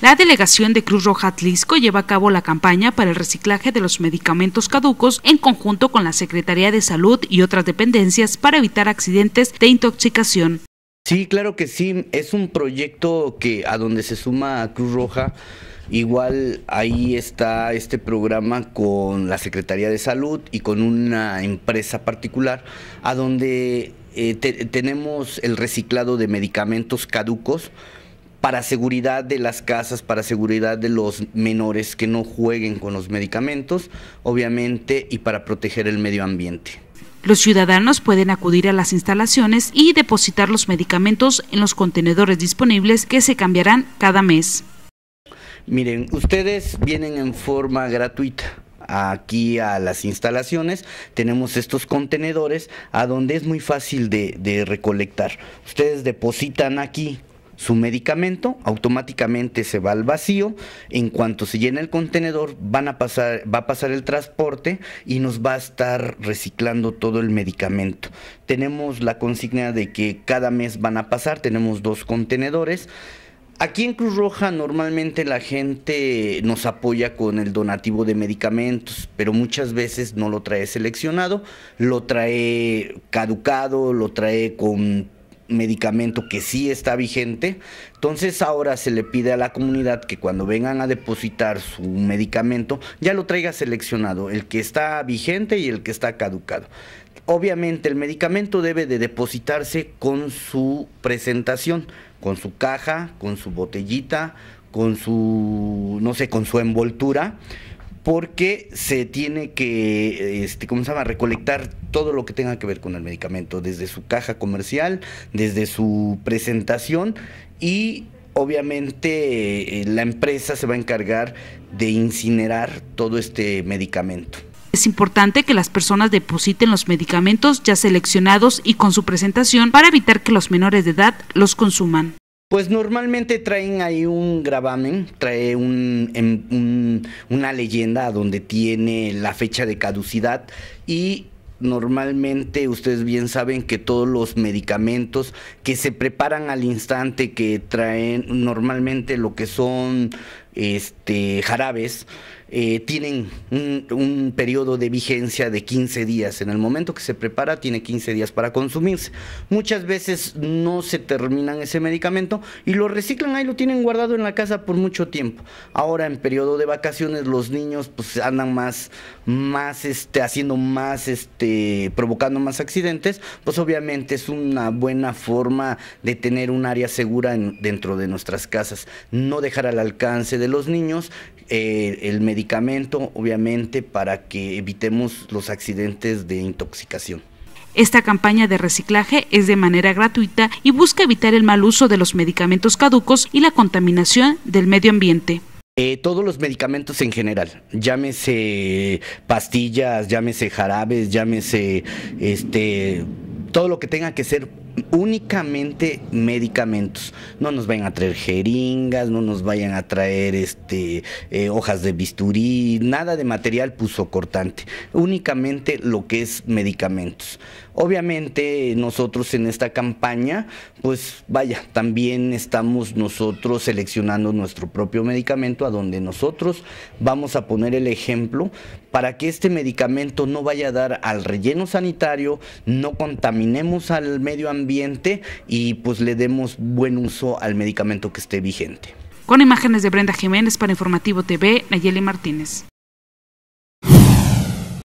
La delegación de Cruz Roja Atlisco lleva a cabo la campaña para el reciclaje de los medicamentos caducos en conjunto con la Secretaría de Salud y otras dependencias para evitar accidentes de intoxicación. Sí, claro que sí, es un proyecto que a donde se suma Cruz Roja Igual ahí está este programa con la Secretaría de Salud y con una empresa particular, a donde eh, tenemos el reciclado de medicamentos caducos para seguridad de las casas, para seguridad de los menores que no jueguen con los medicamentos, obviamente, y para proteger el medio ambiente. Los ciudadanos pueden acudir a las instalaciones y depositar los medicamentos en los contenedores disponibles que se cambiarán cada mes. Miren, ustedes vienen en forma gratuita aquí a las instalaciones tenemos estos contenedores a donde es muy fácil de, recolectar ustedes depositan aquí su medicamento, automáticamente se va al vacío, en cuanto se llena el contenedor van a pasar, va a pasar el transporte y nos va a estar reciclando todo el medicamento. Tenemos la consigna de que cada mes van a pasar, tenemos dos contenedores. Aquí en Cruz Roja normalmente la gente nos apoya con el donativo de medicamentos, pero muchas veces no lo trae seleccionado, lo trae caducado, lo trae con medicamento que sí está vigente. Entonces ahora se le pide a la comunidad que cuando vengan a depositar su medicamento ya lo traiga seleccionado, el que está vigente y el que está caducado. Obviamente el medicamento debe de depositarse con su presentación, con su caja, con su botellita, con su, no sé, con su envoltura, porque se tiene que, este, ¿cómo se llama?, recolectar todo lo que tenga que ver con el medicamento, desde su caja comercial, desde su presentación y obviamente eh, la empresa se va a encargar de incinerar todo este medicamento. Es importante que las personas depositen los medicamentos ya seleccionados y con su presentación para evitar que los menores de edad los consuman. Pues normalmente traen ahí un gravamen, trae em, una leyenda donde tiene la fecha de caducidad y normalmente ustedes bien saben que todos los medicamentos que se preparan al instante, que traen normalmente lo que son este, jarabes, eh, tienen un, periodo de vigencia de 15 días. En el momento que se prepara, tiene 15 días para consumirse. Muchas veces no se terminan ese medicamento y lo reciclan ahí, lo tienen guardado en la casa por mucho tiempo. Ahora, en periodo de vacaciones, los niños pues andan más, más este, haciendo más, este, provocando más accidentes. Pues obviamente es una buena forma de tener un área segura dentro de nuestras casas. No dejar al alcance de los niños eh, el medicamento medicamento, obviamente, para que evitemos los accidentes de intoxicación. Esta campaña de reciclaje es de manera gratuita y busca evitar el mal uso de los medicamentos caducos y la contaminación del medio ambiente. Eh, todos los medicamentos en general, llámese pastillas, llámese jarabes, llámese este, todo lo que tenga que ser únicamente medicamentos. No nos vayan a traer jeringas, no nos vayan a traer este, eh, hojas de bisturí, nada de material puso cortante Únicamente lo que es medicamentos. Obviamente nosotros en esta campaña, pues vaya, también estamos nosotros seleccionando nuestro propio medicamento a donde nosotros vamos a poner el ejemplo para que este medicamento no vaya a dar al relleno sanitario, no contaminemos al medio ambiente, ambiente y pues le demos buen uso al medicamento que esté vigente. Con imágenes de Brenda Jiménez para Informativo TV, Nayeli Martínez.